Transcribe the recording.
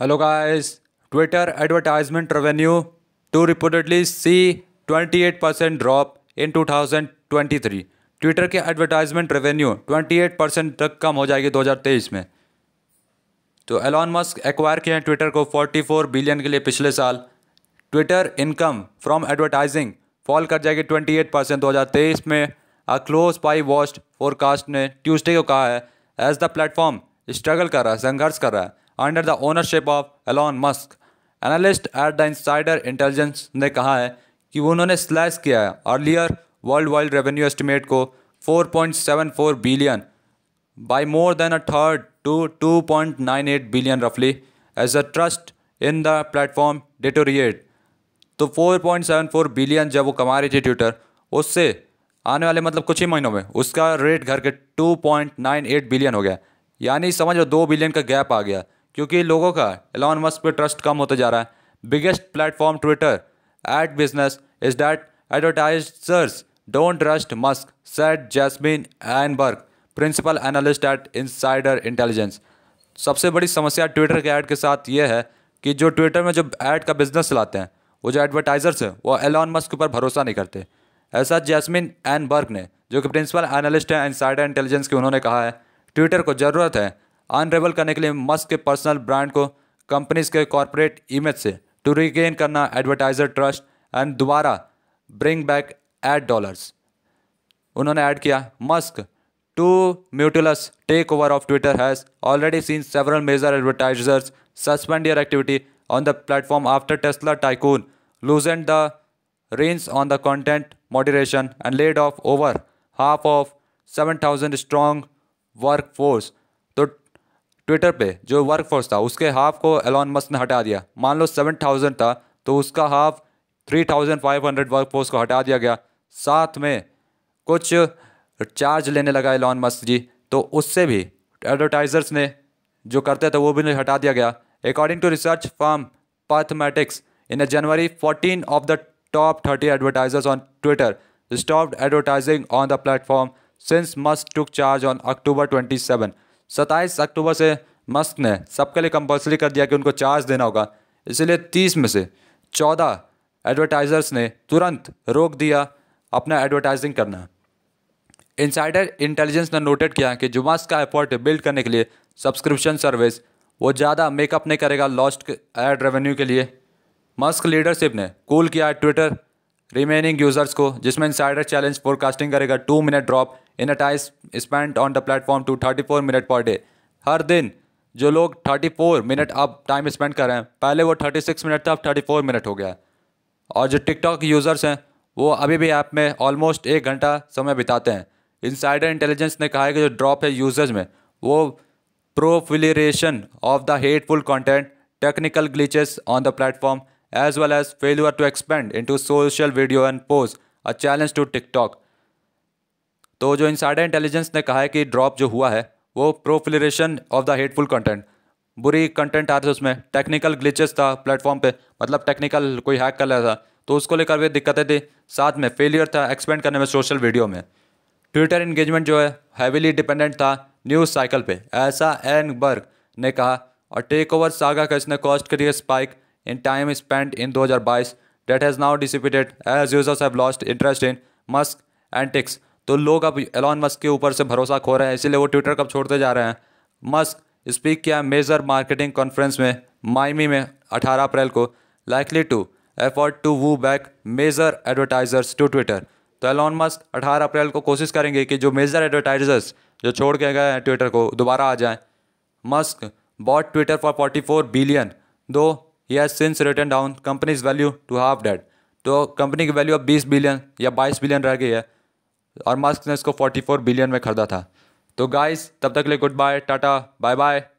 Hello guys Twitter advertisement revenue to reportedly see 28% drop in 2023. Twitter के advertisement revenue 28 percent तक कम हो जाएगी 2023 में तो एलॉन मस्क एक्वायर किए हैं ट्विटर को 44 बिलियन के लिए पिछले साल Twitter income from advertising fall कर जाएगी 28 परसेंट दो में a closely watched forecast ने ट्यूसडे को कहा है एज द प्लेटफॉर्म स्ट्रगल कर रहा है संघर्ष कर रहा है under the ownership of Elon Musk analyst at the Insider Intelligence ने कहा है कि उन्होंने स्लैश किया है earlier world wide revenue estimate को 4.74 billion by more than a third to 2.98 billion रफली as a trust in the platform deteriorate तो 4.74 बिलियन जब वो कमा रही थी ट्विटर उससे आने वाले मतलब कुछ ही महीनों में उसका रेट घर के 2.98 बिलियन हो गया यानी समझ लो दो बिलियन का गैप आ गया क्योंकि लोगों का एलॉन मस्क पे ट्रस्ट कम होता जा रहा है biggest platform Twitter at business is that advertisers don't trust Musk said Jasmine Enberg principal analyst at Insider Intelligence सबसे बड़ी समस्या ट्विटर के ऐड के साथ ये है कि जो ट्विटर में जो ऐड का बिजनेस चलाते हैं वो जो एडवर्टाइजर्स हैं वो एलॉन मस्क पर भरोसा नहीं करते ऐसा जैसमिन एनबर्ग ने जो कि प्रिंसिपल एनालिस्ट हैं साइडर इंटेलिजेंस के उन्होंने कहा है ट्विटर को ज़रूरत है अनरेबल करने के लिए मस्क के पर्सनल ब्रांड को कंपनीज के कॉरपोरेट इमेज से टू रिगेन करना एडवर्टाइजर ट्रस्ट एंड दोबारा ब्रिंग बैक एड डॉलर्स उन्होंने ऐड किया मस्क टू म्यूटुलस take over of Twitter has already seen several major advertisers activity on the platform after Tesla tycoon loose and the loosened on the content moderation and laid off over half of seven thousand strong work force तो Twitter पे जो work force था उसके half को Elon Musk ने हटा दिया मान लो सेवन थाउजेंड था तो उसका half three thousand five hundred work force को हटा दिया गया साथ में कुछ चार्ज लेने लगा एलॉन मस्क जी तो उससे भी एडवर्टाइजर्स ने जो करते थे वो भी हटा दिया गया according to research firm Pathmatics in January fourteen of the top thirty advertisers on Twitter stop advertising on the platform since Musk took charge on October twenty seven सत्ताईस अक्टूबर से मस्क ने सबके लिए कंपलसरी कर दिया कि उनको चार्ज देना होगा इसलिए तीस में से चौदह एडवर्टाइज़र्स ने तुरंत रोक दिया अपना एडवर्टाइजिंग करना इनसाइडर इंटेलिजेंस ने नोटेड किया कि जुमास का एफर्ट बिल्ड करने के लिए सब्सक्रिप्शन सर्विस वो ज़्यादा मेकअप नहीं करेगा लॉस्ट एड रेवेन्यू के लिए मस्क लीडरशिप ने कूल किया ट्विटर रिमेनिंग यूजर्स को जिसमें इंसाइडर चैलेंज फोरकास्टिंग करेगा two minute drop in a time spend on the platform to thirty four minute per day हर दिन जो लोग थर्टी फोर मिनट अब टाइम स्पेंड कर रहे हैं पहले वो थर्टी सिक्स मिनट था अब थर्टी फोर मिनट हो गया और जो टिकटॉक यूज़र्स हैं वो अभी भी ऐप में ऑलमोस्ट एक घंटा समय बिताते हैं इनसाइडर इंटेलिजेंस ने कहा है कि जो ड्रॉप है यूजर्स में वो proliferation of the hateful content technical glitches on the platform as well as failure to expand into social video and pose a challenge to TikTok. तो जो इंसाइडर इंटेलिजेंस ने कहा है कि ड्रॉप जो हुआ है वो proliferation of the hateful content बुरी कंटेंट आ रहा था उसमें टेक्निकल ग्लिचेस था प्लेटफॉर्म पे मतलब टेक्निकल कोई हैक कर रहा था तो उसको लेकर भी दिक्कतें थी साथ में फेलियर था एक्सपेंड करने में सोशल वीडियो में ट्विटर इंगेजमेंट जो है हैविली डिपेंडेंट था न्यूज़ साइकिल पे ऐसा एन बर्ग ने कहा और टेक ओवर सागा का इसने कॉस्ट करिए spike in time spent in 2022 that has now dissipated as users have lost interest in Musk antics तो लोग अब एलॉन मस्क के ऊपर से भरोसा खो रहे हैं इसीलिए वो ट्विटर कब छोड़ते जा रहे हैं मस्क स्पीक किया मेजर मार्केटिंग कॉन्फ्रेंस में माइमी में 18 अप्रैल को likely to effort to woo back major advertisers to Twitter तो एलॉन मस्क 18 अप्रैल को कोशिश करेंगे कि जो मेजर एडवर्टाइजर्स जो छोड़ के गए हैं ट्विटर को दोबारा आ जाएं Musk bought Twitter for 44 billion दो ही has since written down company's value to half that तो कंपनी की वैल्यू अब 20 बिलियन या 22 बिलियन रह गई है और मास्क ने इसको 44 बिलियन में खरीदा था तो गाइस तब तक के लिए गुड बाय टाटा बाय बाय